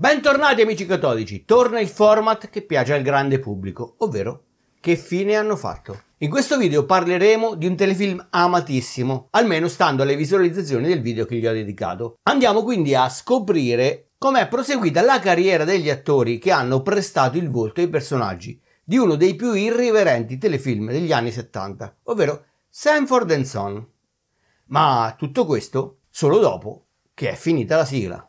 Bentornati amici cattolici, torna il format che piace al grande pubblico, ovvero che fine hanno fatto. In questo video parleremo di un telefilm amatissimo, almeno stando alle visualizzazioni del video che gli ho dedicato. Andiamo quindi a scoprire com'è proseguita la carriera degli attori che hanno prestato il volto ai personaggi di uno dei più irriverenti telefilm degli anni 70, ovvero Sanford Son. Ma tutto questo solo dopo che è finita la sigla.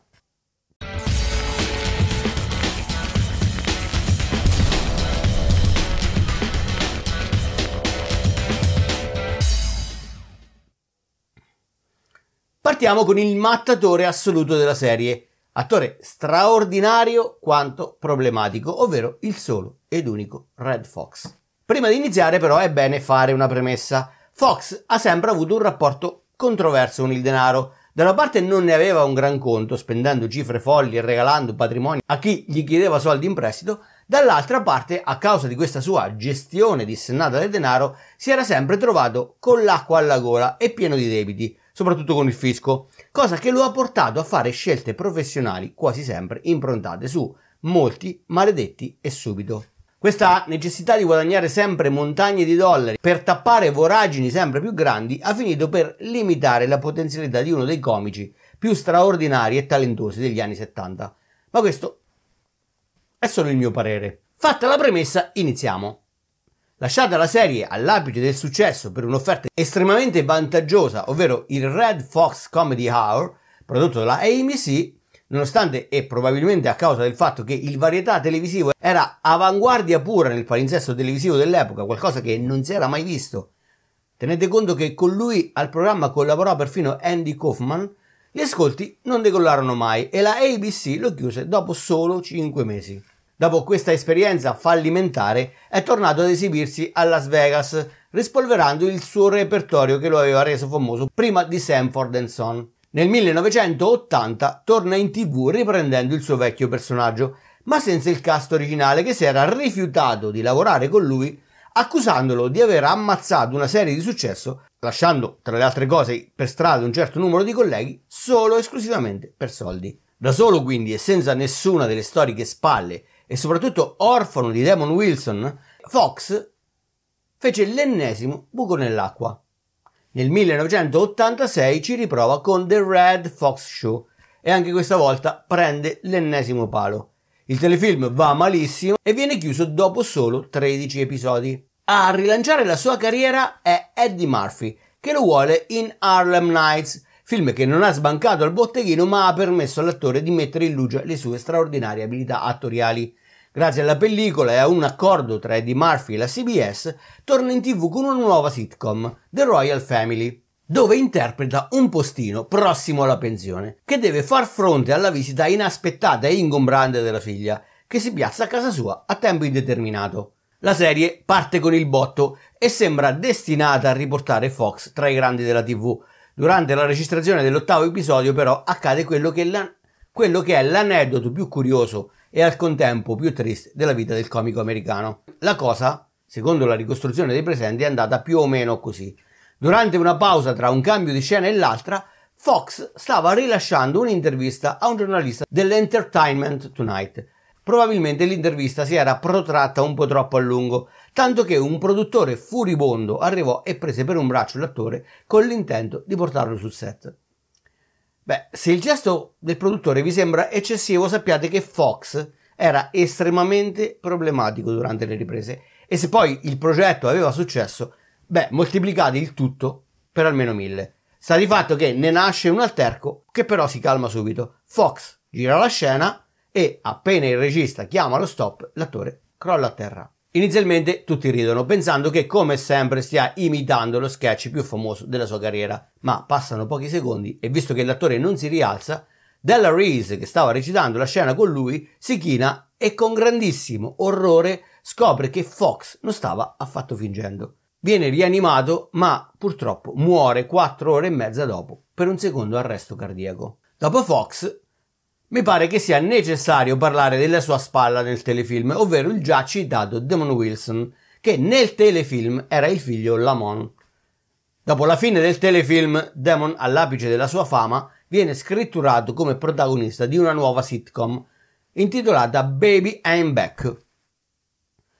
partiamo con il mattatore assoluto della serie, attore straordinario quanto problematico, ovvero il solo ed unico Red Fox. Prima di iniziare però è bene fare una premessa. Fox ha sempre avuto un rapporto controverso con il denaro. Da una parte non ne aveva un gran conto, spendendo cifre folli e regalando patrimoni a chi gli chiedeva soldi in prestito, dall'altra parte, a causa di questa sua gestione dissennata del denaro, si era sempre trovato con l'acqua alla gola e pieno di debiti, soprattutto con il fisco, cosa che lo ha portato a fare scelte professionali quasi sempre improntate su molti maledetti e subito. Questa necessità di guadagnare sempre montagne di dollari per tappare voragini sempre più grandi ha finito per limitare la potenzialità di uno dei comici più straordinari e talentuosi degli anni 70. Ma questo è solo il mio parere. Fatta la premessa, iniziamo. Lasciata la serie all'apice del successo per un'offerta estremamente vantaggiosa, ovvero il Red Fox Comedy Hour, prodotto dalla AMC, nonostante e probabilmente a causa del fatto che il varietà televisivo era avanguardia pura nel palinsesto televisivo dell'epoca, qualcosa che non si era mai visto. Tenete conto che con lui al programma collaborò perfino Andy Kaufman, gli ascolti non decollarono mai e la ABC lo chiuse dopo solo 5 mesi. Dopo questa esperienza fallimentare è tornato ad esibirsi a Las Vegas, rispolverando il suo repertorio che lo aveva reso famoso prima di Sanford Son. Nel 1980 torna in tv riprendendo il suo vecchio personaggio, ma senza il cast originale che si era rifiutato di lavorare con lui accusandolo di aver ammazzato una serie di successo, lasciando tra le altre cose per strada un certo numero di colleghi solo esclusivamente per soldi. Da solo quindi e senza nessuna delle storiche spalle e soprattutto orfano di Damon Wilson, Fox fece l'ennesimo buco nell'acqua. Nel 1986 ci riprova con The Red Fox Show e anche questa volta prende l'ennesimo palo. Il telefilm va malissimo e viene chiuso dopo solo 13 episodi. A rilanciare la sua carriera è Eddie Murphy, che lo vuole in Harlem Nights, film che non ha sbancato al botteghino ma ha permesso all'attore di mettere in luce le sue straordinarie abilità attoriali. Grazie alla pellicola e a un accordo tra Eddie Murphy e la CBS, torna in tv con una nuova sitcom, The Royal Family, dove interpreta un postino prossimo alla pensione, che deve far fronte alla visita inaspettata e ingombrante della figlia, che si piazza a casa sua a tempo indeterminato. La serie parte con il botto e sembra destinata a riportare Fox tra i grandi della TV. Durante la registrazione dell'ottavo episodio, però, accade quello che, la... quello che è l'aneddoto più curioso e al contempo più triste della vita del comico americano. La cosa, secondo la ricostruzione dei presenti, è andata più o meno così. Durante una pausa tra un cambio di scena e l'altra, Fox stava rilasciando un'intervista a un giornalista dell'Entertainment Tonight. Probabilmente l'intervista si era protratta un po' troppo a lungo, tanto che un produttore furibondo arrivò e prese per un braccio l'attore con l'intento di portarlo sul set. Beh, se il gesto del produttore vi sembra eccessivo, sappiate che Fox era estremamente problematico durante le riprese e se poi il progetto aveva successo, beh, moltiplicate il tutto per almeno mille. Sta di fatto che ne nasce un alterco che però si calma subito. Fox gira la scena e appena il regista chiama lo stop, l'attore crolla a terra. Inizialmente tutti ridono, pensando che come sempre stia imitando lo sketch più famoso della sua carriera, ma passano pochi secondi e visto che l'attore non si rialza, Della Reese, che stava recitando la scena con lui, si china e con grandissimo orrore scopre che Fox non stava affatto fingendo. Viene rianimato, ma purtroppo muore 4 ore e mezza dopo per un secondo arresto cardiaco. Dopo Fox mi pare che sia necessario parlare della sua spalla nel telefilm, ovvero il già citato Damon Wilson, che nel telefilm era il figlio Lamon. Dopo la fine del telefilm, Damon, all'apice della sua fama, viene scritturato come protagonista di una nuova sitcom intitolata Baby I'm Back.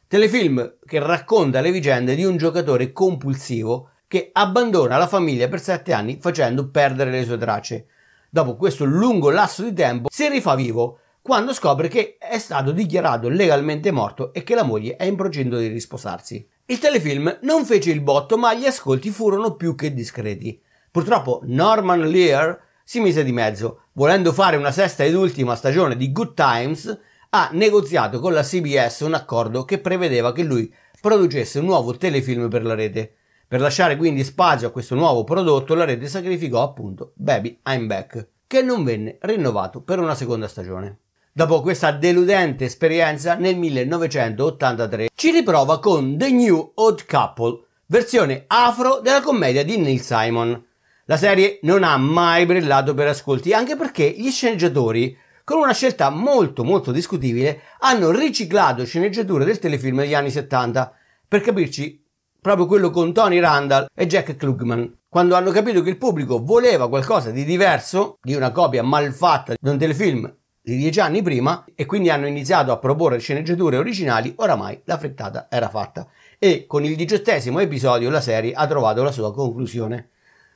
Telefilm che racconta le vicende di un giocatore compulsivo che abbandona la famiglia per sette anni facendo perdere le sue tracce, dopo questo lungo lasso di tempo, si rifà vivo quando scopre che è stato dichiarato legalmente morto e che la moglie è in procinto di risposarsi. Il telefilm non fece il botto, ma gli ascolti furono più che discreti. Purtroppo Norman Lear si mise di mezzo, volendo fare una sesta ed ultima stagione di Good Times, ha negoziato con la CBS un accordo che prevedeva che lui producesse un nuovo telefilm per la rete. Per lasciare quindi spazio a questo nuovo prodotto, la rete sacrificò appunto Baby I'm Back, che non venne rinnovato per una seconda stagione. Dopo questa deludente esperienza, nel 1983 ci riprova con The New Odd Couple, versione afro della commedia di Neil Simon. La serie non ha mai brillato per ascolti, anche perché gli sceneggiatori, con una scelta molto molto discutibile, hanno riciclato sceneggiature del telefilm degli anni 70. Per capirci, proprio quello con Tony Randall e Jack Klugman, quando hanno capito che il pubblico voleva qualcosa di diverso, di una copia malfatta di un telefilm di dieci anni prima e quindi hanno iniziato a proporre sceneggiature originali, oramai la frettata era fatta e con il diciottesimo episodio la serie ha trovato la sua conclusione.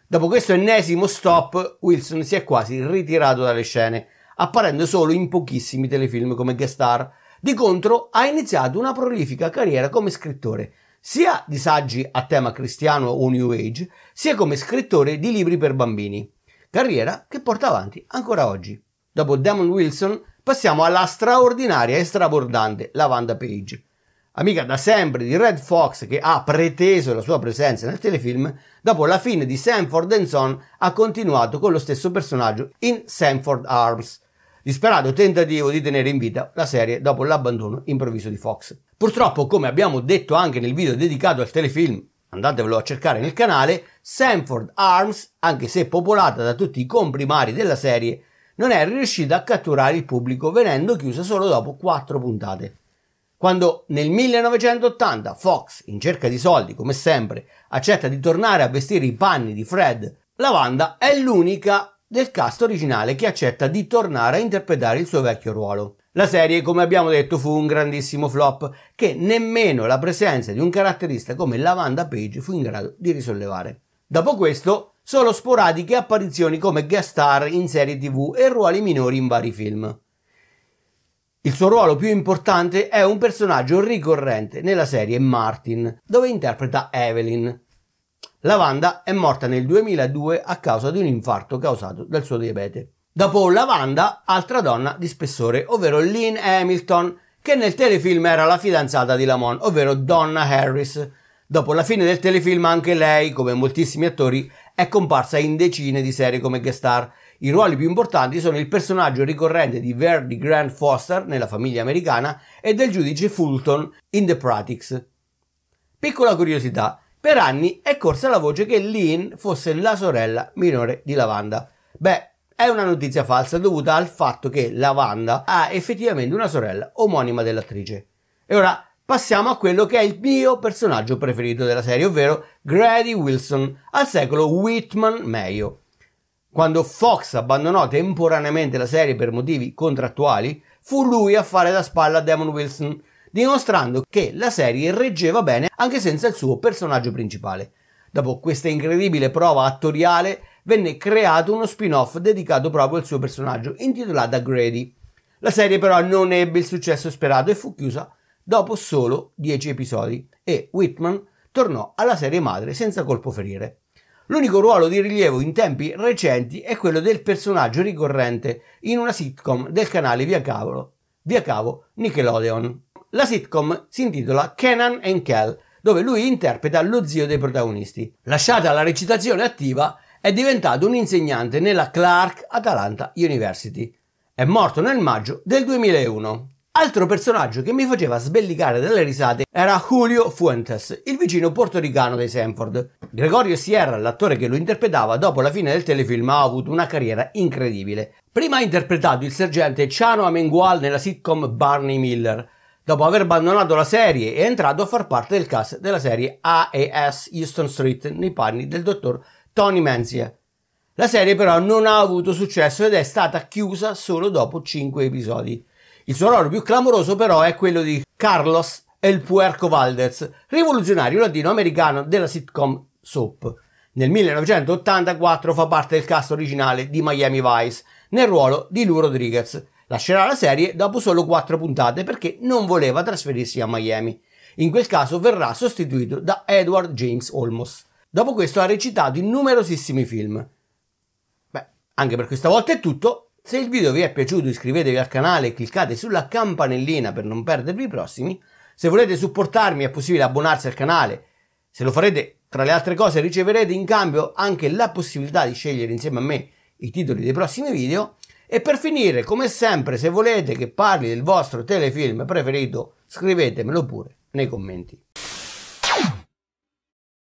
Dopo questo ennesimo stop, Wilson si è quasi ritirato dalle scene, apparendo solo in pochissimi telefilm come guest star. Di contro ha iniziato una prolifica carriera come scrittore, sia di saggi a tema cristiano o New Age, sia come scrittore di libri per bambini, carriera che porta avanti ancora oggi. Dopo Damon Wilson passiamo alla straordinaria e strabordante Lavanda Page, amica da sempre di Red Fox che ha preteso la sua presenza nel telefilm, dopo la fine di Sanford Son ha continuato con lo stesso personaggio in Sanford Arms, disperato tentativo di tenere in vita la serie dopo l'abbandono improvviso di Fox. Purtroppo, come abbiamo detto anche nel video dedicato al telefilm, andatevelo a cercare nel canale, Sanford Arms, anche se popolata da tutti i comprimari della serie, non è riuscita a catturare il pubblico venendo chiusa solo dopo 4 puntate. Quando nel 1980 Fox, in cerca di soldi come sempre, accetta di tornare a vestire i panni di Fred, la Wanda è l'unica del cast originale che accetta di tornare a interpretare il suo vecchio ruolo. La serie, come abbiamo detto, fu un grandissimo flop che nemmeno la presenza di un caratterista come Lavanda Page fu in grado di risollevare. Dopo questo, solo sporadiche apparizioni come guest star in serie tv e ruoli minori in vari film. Il suo ruolo più importante è un personaggio ricorrente nella serie Martin, dove interpreta Evelyn. Lavanda è morta nel 2002 a causa di un infarto causato dal suo diabete dopo Lavanda, altra donna di spessore, ovvero Lynn Hamilton, che nel telefilm era la fidanzata di Lamont, ovvero Donna Harris. Dopo la fine del telefilm anche lei, come moltissimi attori, è comparsa in decine di serie come guest star. I ruoli più importanti sono il personaggio ricorrente di Verdi Grant Foster nella famiglia americana e del giudice Fulton in The Pratics. Piccola curiosità, per anni è corsa la voce che Lynn fosse la sorella minore di Lavanda. Beh, è una notizia falsa dovuta al fatto che la Wanda ha effettivamente una sorella omonima dell'attrice. E ora passiamo a quello che è il mio personaggio preferito della serie, ovvero Grady Wilson, al secolo Whitman Mayo. Quando Fox abbandonò temporaneamente la serie per motivi contrattuali, fu lui a fare da spalla a Damon Wilson, dimostrando che la serie reggeva bene anche senza il suo personaggio principale. Dopo questa incredibile prova attoriale, venne creato uno spin-off dedicato proprio al suo personaggio, intitolata Grady. La serie però non ebbe il successo sperato e fu chiusa dopo solo 10 episodi e Whitman tornò alla serie madre senza colpo ferire. L'unico ruolo di rilievo in tempi recenti è quello del personaggio ricorrente in una sitcom del canale Via, Cavolo, Via Cavo Nickelodeon. La sitcom si intitola Kenan and Kel, dove lui interpreta lo zio dei protagonisti. Lasciata la recitazione attiva, è diventato un insegnante nella Clark Atalanta University. È morto nel maggio del 2001. Altro personaggio che mi faceva sbellicare dalle risate era Julio Fuentes, il vicino portoricano dei Sanford. Gregorio Sierra, l'attore che lo interpretava, dopo la fine del telefilm ha avuto una carriera incredibile. Prima ha interpretato il sergente Chano Amengual nella sitcom Barney Miller. Dopo aver abbandonato la serie è entrato a far parte del cast della serie AES Houston Street nei panni del dottor Tony Manziel. La serie però non ha avuto successo ed è stata chiusa solo dopo 5 episodi. Il suo ruolo più clamoroso però è quello di Carlos El Puerco Valdez, rivoluzionario latinoamericano della sitcom Soap. Nel 1984 fa parte del cast originale di Miami Vice, nel ruolo di Lou Rodriguez. Lascerà la serie dopo solo 4 puntate perché non voleva trasferirsi a Miami. In quel caso verrà sostituito da Edward James Olmos. Dopo questo ha recitato in numerosissimi film. Beh, anche per questa volta è tutto. Se il video vi è piaciuto iscrivetevi al canale e cliccate sulla campanellina per non perdervi i prossimi. Se volete supportarmi è possibile abbonarsi al canale. Se lo farete, tra le altre cose, riceverete in cambio anche la possibilità di scegliere insieme a me i titoli dei prossimi video. E per finire, come sempre, se volete che parli del vostro telefilm preferito, scrivetemelo pure nei commenti.